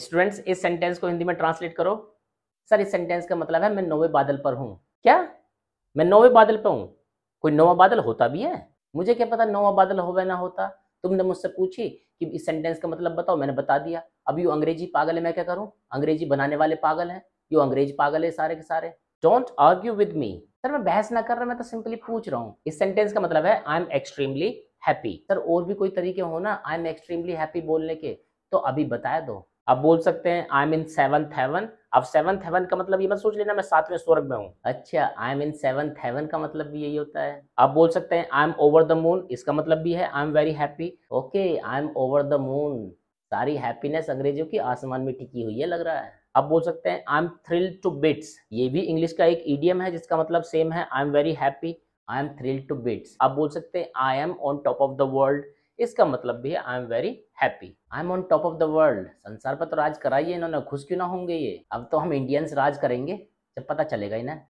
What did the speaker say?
students इस sentence को हिंदी में ट्रांसलेट करो सर इस सेंटेंस का मतलब है मैं नोवे बादल पर हूँ क्या मैं नोवे बादल पर हूँ कोई नोवा बादल होता भी है मुझे क्या पता नोवा बादल हो ना होता तुमने मुझसे पूछी कि इस सेंटेंस का मतलब बताओ मैंने बता दिया अब यू अंग्रेजी पागल है मैं क्या करूँ अंग्रेजी बनाने वाले पागल हैं यू अंग्रेज पागल है सारे के सारे don't argue with me sir मैं बहस ना कर रहा मैं तो सिंपली पूछ रहा हूँ इस सेंटेंस का मतलब है I am extremely happy sir और भी कोई तरीके हो ना आई एम एक्सट्रीमली हैप्पी बोलने के तो अभी बता दो आप बोल सकते हैं I am in seventh heaven अब सेवंथ हेवन का मतलब ये मत सोच लेना मैं सातवें स्वर्ग में हूँ अच्छा I am in seventh heaven का मतलब भी यही होता है अब बोल सकते हैं I am over the moon इसका मतलब भी है I am very happy okay I am over the moon सारी हैप्पीनेस अंग्रेजों की आसमान में टिकी हुई है लग रहा है अब बोल सकते हैं I am thrill to bits ये भी इंग्लिश का एक ईडियम है जिसका मतलब सेम है I am very happy I am thrill to bits आप बोल सकते हैं I am on top of the world इसका मतलब भी है I am very happy I am on top of the world संसार पर तो राज कराइए इन्होंने खुश क्यों ना होंगे ये अब तो हम इंडियंस राज करेंगे जब पता चलेगा इन्हें